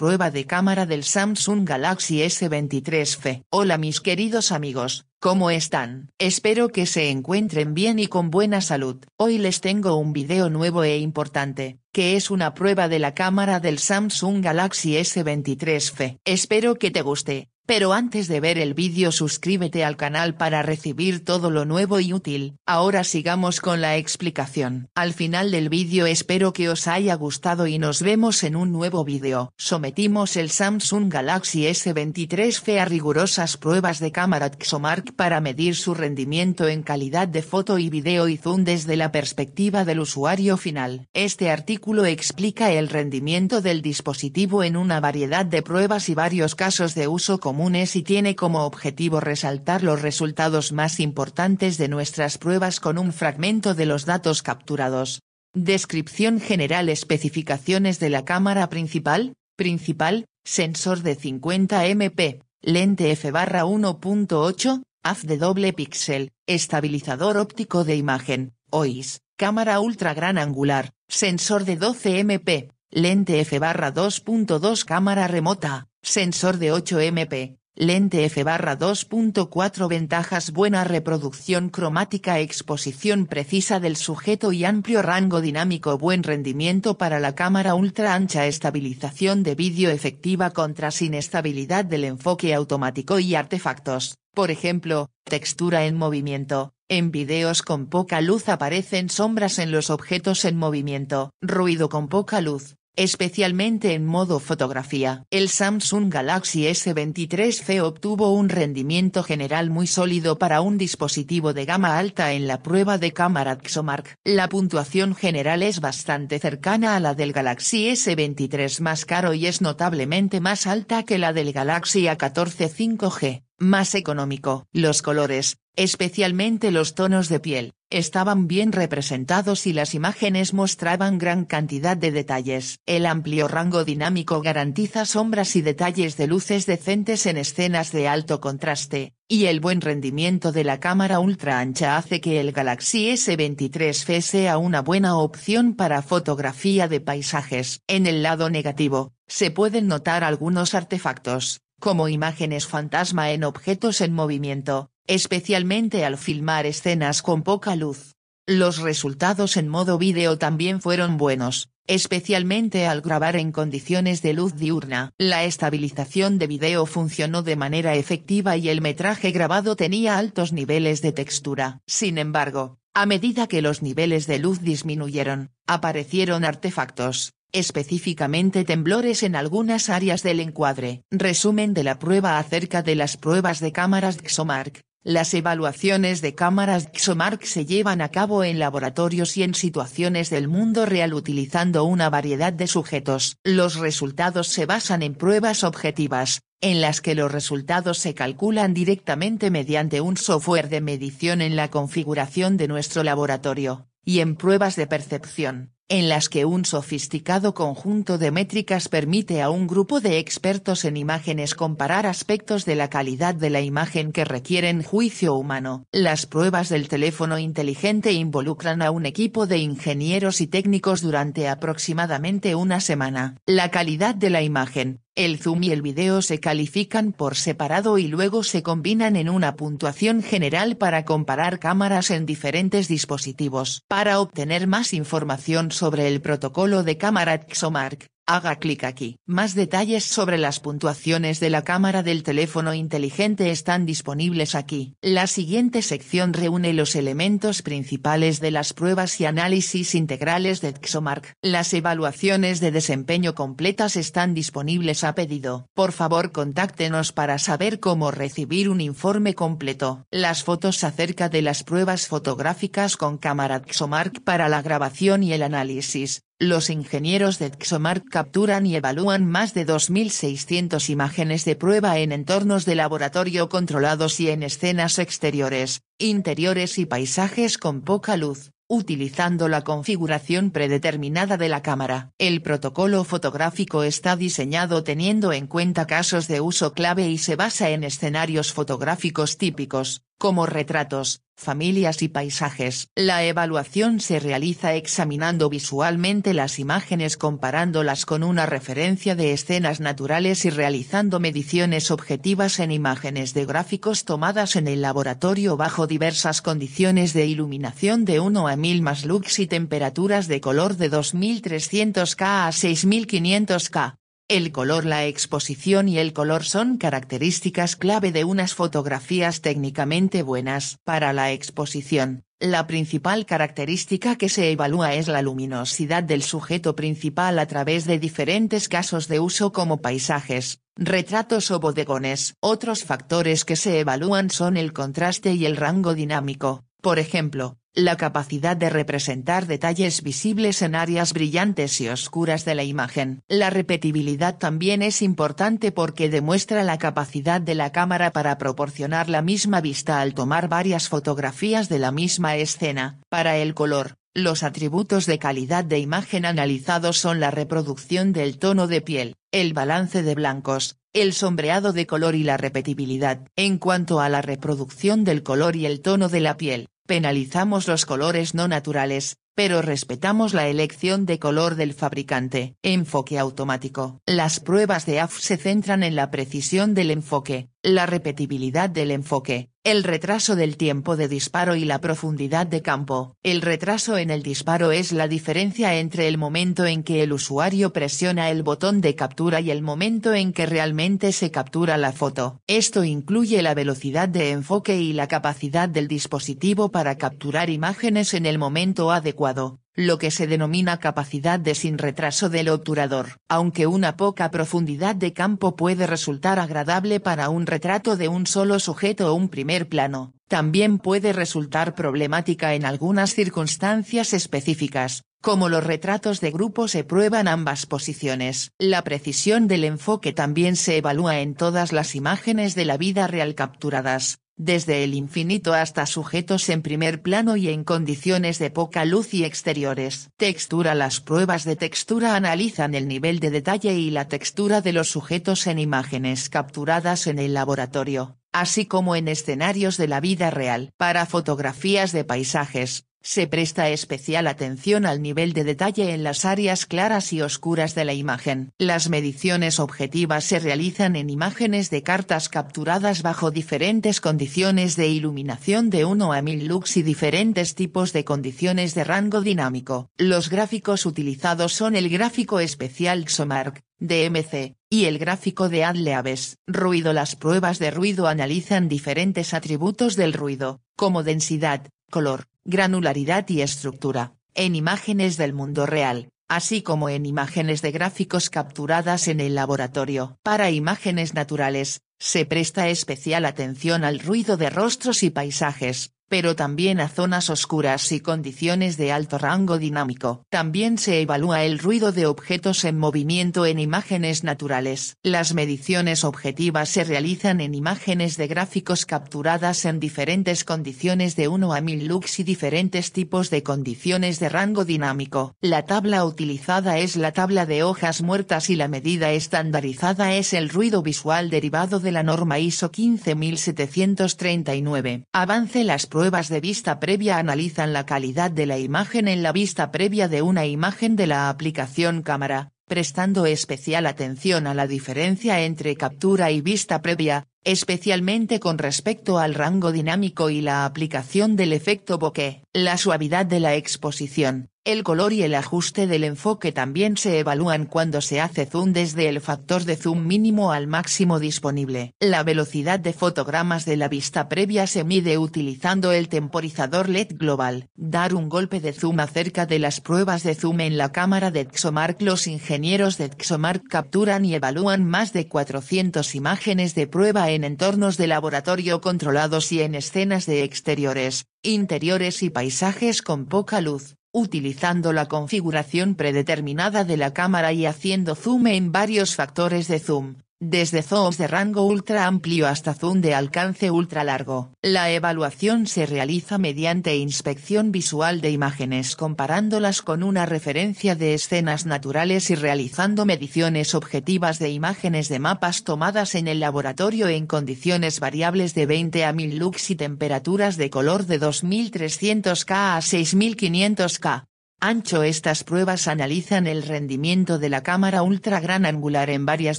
prueba de cámara del Samsung Galaxy S23 f Hola mis queridos amigos, ¿cómo están? Espero que se encuentren bien y con buena salud. Hoy les tengo un video nuevo e importante, que es una prueba de la cámara del Samsung Galaxy S23 f Espero que te guste. Pero antes de ver el vídeo suscríbete al canal para recibir todo lo nuevo y útil. Ahora sigamos con la explicación. Al final del vídeo espero que os haya gustado y nos vemos en un nuevo vídeo. Sometimos el Samsung Galaxy S23 FE a rigurosas pruebas de cámara Xomark para medir su rendimiento en calidad de foto y vídeo y zoom desde la perspectiva del usuario final. Este artículo explica el rendimiento del dispositivo en una variedad de pruebas y varios casos de uso común y tiene como objetivo resaltar los resultados más importantes de nuestras pruebas con un fragmento de los datos capturados. Descripción general Especificaciones de la cámara principal, principal, sensor de 50 MP, lente f barra 1.8, haz de doble píxel, estabilizador óptico de imagen, OIS, cámara ultra gran angular, sensor de 12 MP, lente f barra 2.2 cámara remota, Sensor de 8 MP, lente f/2.4 barra Ventajas buena reproducción cromática exposición precisa del sujeto y amplio rango dinámico buen rendimiento para la cámara ultra ancha estabilización de vídeo efectiva contra sin del enfoque automático y artefactos, por ejemplo, textura en movimiento. En videos con poca luz aparecen sombras en los objetos en movimiento, ruido con poca luz, especialmente en modo fotografía. El Samsung Galaxy S23 c obtuvo un rendimiento general muy sólido para un dispositivo de gama alta en la prueba de cámara Xomark. La puntuación general es bastante cercana a la del Galaxy S23 más caro y es notablemente más alta que la del Galaxy A14 5G, más económico. Los colores, especialmente los tonos de piel, estaban bien representados y las imágenes mostraban gran cantidad de detalles. El amplio rango dinámico garantiza sombras y detalles de luces decentes en escenas de alto contraste, y el buen rendimiento de la cámara ultra ancha hace que el Galaxy S23F sea una buena opción para fotografía de paisajes. En el lado negativo, se pueden notar algunos artefactos, como imágenes fantasma en objetos en movimiento, especialmente al filmar escenas con poca luz. Los resultados en modo vídeo también fueron buenos, especialmente al grabar en condiciones de luz diurna. La estabilización de vídeo funcionó de manera efectiva y el metraje grabado tenía altos niveles de textura. Sin embargo, a medida que los niveles de luz disminuyeron, aparecieron artefactos, específicamente temblores en algunas áreas del encuadre. Resumen de la prueba acerca de las pruebas de cámaras Xomark. Las evaluaciones de cámaras Xomark se llevan a cabo en laboratorios y en situaciones del mundo real utilizando una variedad de sujetos. Los resultados se basan en pruebas objetivas, en las que los resultados se calculan directamente mediante un software de medición en la configuración de nuestro laboratorio, y en pruebas de percepción, en las que un sofisticado conjunto de métricas permite a un grupo de expertos en imágenes comparar aspectos de la calidad de la imagen que requieren juicio humano. Las pruebas del teléfono inteligente involucran a un equipo de ingenieros y técnicos durante aproximadamente una semana. La calidad de la imagen, el zoom y el video se califican por separado y luego se combinan en una puntuación general para comparar cámaras en diferentes dispositivos. Para obtener más información sobre el protocolo de cámara XOMARK. Haga clic aquí. Más detalles sobre las puntuaciones de la cámara del teléfono inteligente están disponibles aquí. La siguiente sección reúne los elementos principales de las pruebas y análisis integrales de Xomark. Las evaluaciones de desempeño completas están disponibles a pedido. Por favor, contáctenos para saber cómo recibir un informe completo. Las fotos acerca de las pruebas fotográficas con cámara Xomark para la grabación y el análisis los ingenieros de Txomart capturan y evalúan más de 2.600 imágenes de prueba en entornos de laboratorio controlados y en escenas exteriores, interiores y paisajes con poca luz, utilizando la configuración predeterminada de la cámara. El protocolo fotográfico está diseñado teniendo en cuenta casos de uso clave y se basa en escenarios fotográficos típicos, como retratos, familias y paisajes. La evaluación se realiza examinando visualmente las imágenes comparándolas con una referencia de escenas naturales y realizando mediciones objetivas en imágenes de gráficos tomadas en el laboratorio bajo diversas condiciones de iluminación de 1 a 1000 más lux y temperaturas de color de 2300K a 6500K. El color, la exposición y el color son características clave de unas fotografías técnicamente buenas. Para la exposición, la principal característica que se evalúa es la luminosidad del sujeto principal a través de diferentes casos de uso como paisajes, retratos o bodegones. Otros factores que se evalúan son el contraste y el rango dinámico. Por ejemplo, la capacidad de representar detalles visibles en áreas brillantes y oscuras de la imagen. La repetibilidad también es importante porque demuestra la capacidad de la cámara para proporcionar la misma vista al tomar varias fotografías de la misma escena. Para el color, los atributos de calidad de imagen analizados son la reproducción del tono de piel, el balance de blancos, el sombreado de color y la repetibilidad. En cuanto a la reproducción del color y el tono de la piel, penalizamos los colores no naturales, pero respetamos la elección de color del fabricante. Enfoque automático. Las pruebas de AF se centran en la precisión del enfoque, la repetibilidad del enfoque, el retraso del tiempo de disparo y la profundidad de campo. El retraso en el disparo es la diferencia entre el momento en que el usuario presiona el botón de captura y el momento en que realmente se captura la foto. Esto incluye la velocidad de enfoque y la capacidad del dispositivo para capturar imágenes en el momento adecuado lo que se denomina capacidad de sin retraso del obturador. Aunque una poca profundidad de campo puede resultar agradable para un retrato de un solo sujeto o un primer plano, también puede resultar problemática en algunas circunstancias específicas, como los retratos de grupo se prueban ambas posiciones. La precisión del enfoque también se evalúa en todas las imágenes de la vida real capturadas desde el infinito hasta sujetos en primer plano y en condiciones de poca luz y exteriores. Textura Las pruebas de textura analizan el nivel de detalle y la textura de los sujetos en imágenes capturadas en el laboratorio, así como en escenarios de la vida real. Para fotografías de paisajes, se presta especial atención al nivel de detalle en las áreas claras y oscuras de la imagen. Las mediciones objetivas se realizan en imágenes de cartas capturadas bajo diferentes condiciones de iluminación de 1 a 1000 lux y diferentes tipos de condiciones de rango dinámico. Los gráficos utilizados son el gráfico especial XOMARC, DMC, y el gráfico de Adleaves. Ruido Las pruebas de ruido analizan diferentes atributos del ruido, como densidad, color, granularidad y estructura, en imágenes del mundo real, así como en imágenes de gráficos capturadas en el laboratorio. Para imágenes naturales, se presta especial atención al ruido de rostros y paisajes, pero también a zonas oscuras y condiciones de alto rango dinámico. También se evalúa el ruido de objetos en movimiento en imágenes naturales. Las mediciones objetivas se realizan en imágenes de gráficos capturadas en diferentes condiciones de 1 a 1000 lux y diferentes tipos de condiciones de rango dinámico. La tabla utilizada es la tabla de hojas muertas y la medida estandarizada es el ruido visual derivado de la norma ISO 15739. Avance las pruebas de vista previa analizan la calidad de la imagen en la vista previa de una imagen de la aplicación cámara, prestando especial atención a la diferencia entre captura y vista previa, especialmente con respecto al rango dinámico y la aplicación del efecto bokeh, la suavidad de la exposición, el color y el ajuste del enfoque también se evalúan cuando se hace zoom desde el factor de zoom mínimo al máximo disponible. La velocidad de fotogramas de la vista previa se mide utilizando el temporizador LED global. Dar un golpe de zoom acerca de las pruebas de zoom en la cámara de Exomark. Los ingenieros de Exomark capturan y evalúan más de 400 imágenes de prueba en entornos de laboratorio controlados y en escenas de exteriores, interiores y paisajes con poca luz utilizando la configuración predeterminada de la cámara y haciendo zoom en varios factores de zoom, desde zooms de rango ultra amplio hasta zoom de alcance ultra largo. La evaluación se realiza mediante inspección visual de imágenes comparándolas con una referencia de escenas naturales y realizando mediciones objetivas de imágenes de mapas tomadas en el laboratorio en condiciones variables de 20 a 1000 lux y temperaturas de color de 2300K a 6500K ancho estas pruebas analizan el rendimiento de la cámara ultra gran angular en varias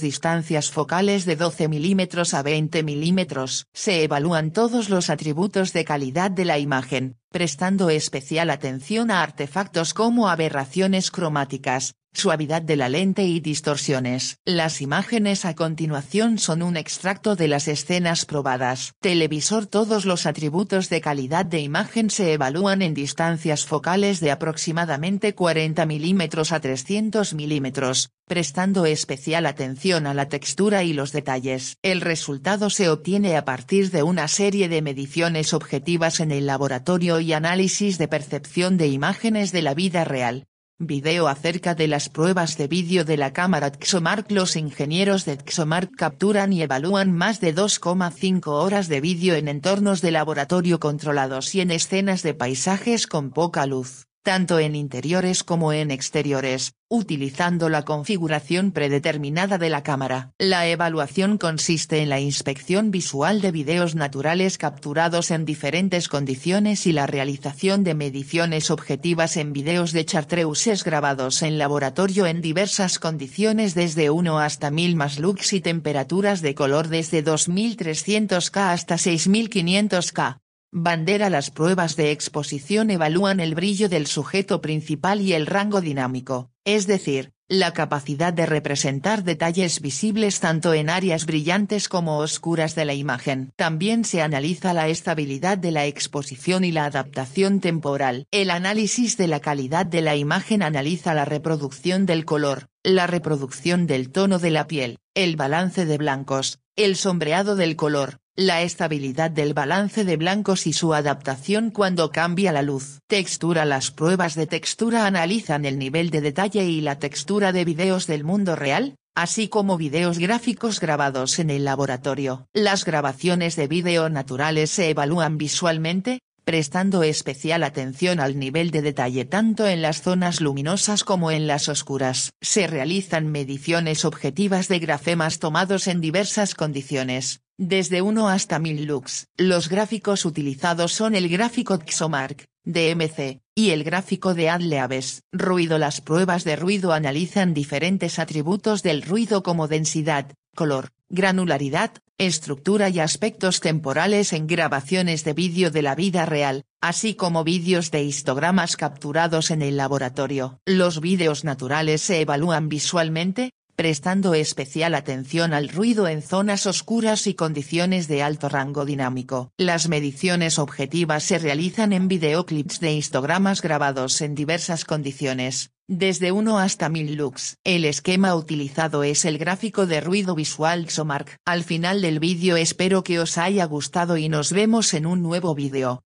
distancias focales de 12 mm a 20 mm. Se evalúan todos los atributos de calidad de la imagen, prestando especial atención a artefactos como aberraciones cromáticas, Suavidad de la lente y distorsiones. Las imágenes a continuación son un extracto de las escenas probadas. Televisor Todos los atributos de calidad de imagen se evalúan en distancias focales de aproximadamente 40 milímetros a 300 milímetros, prestando especial atención a la textura y los detalles. El resultado se obtiene a partir de una serie de mediciones objetivas en el laboratorio y análisis de percepción de imágenes de la vida real. Video acerca de las pruebas de vídeo de la cámara Xomark Los ingenieros de Xomark capturan y evalúan más de 2,5 horas de vídeo en entornos de laboratorio controlados y en escenas de paisajes con poca luz tanto en interiores como en exteriores, utilizando la configuración predeterminada de la cámara. La evaluación consiste en la inspección visual de videos naturales capturados en diferentes condiciones y la realización de mediciones objetivas en videos de chartreuses grabados en laboratorio en diversas condiciones desde 1 hasta 1000 más lux y temperaturas de color desde 2300K hasta 6500K. Bandera Las pruebas de exposición evalúan el brillo del sujeto principal y el rango dinámico, es decir, la capacidad de representar detalles visibles tanto en áreas brillantes como oscuras de la imagen. También se analiza la estabilidad de la exposición y la adaptación temporal. El análisis de la calidad de la imagen analiza la reproducción del color, la reproducción del tono de la piel, el balance de blancos, el sombreado del color, la estabilidad del balance de blancos y su adaptación cuando cambia la luz. Textura Las pruebas de textura analizan el nivel de detalle y la textura de videos del mundo real, así como videos gráficos grabados en el laboratorio. Las grabaciones de vídeo naturales se evalúan visualmente, prestando especial atención al nivel de detalle tanto en las zonas luminosas como en las oscuras. Se realizan mediciones objetivas de grafemas tomados en diversas condiciones, desde 1 hasta 1000 lux, los gráficos utilizados son el gráfico XOMARC, DMC, y el gráfico de Adleaves. Ruido Las pruebas de ruido analizan diferentes atributos del ruido como densidad, color, granularidad, estructura y aspectos temporales en grabaciones de vídeo de la vida real, así como vídeos de histogramas capturados en el laboratorio. Los vídeos naturales se evalúan visualmente, prestando especial atención al ruido en zonas oscuras y condiciones de alto rango dinámico. Las mediciones objetivas se realizan en videoclips de histogramas grabados en diversas condiciones, desde 1 hasta 1000 lux. El esquema utilizado es el gráfico de ruido visual XOMARC. Al final del vídeo espero que os haya gustado y nos vemos en un nuevo vídeo.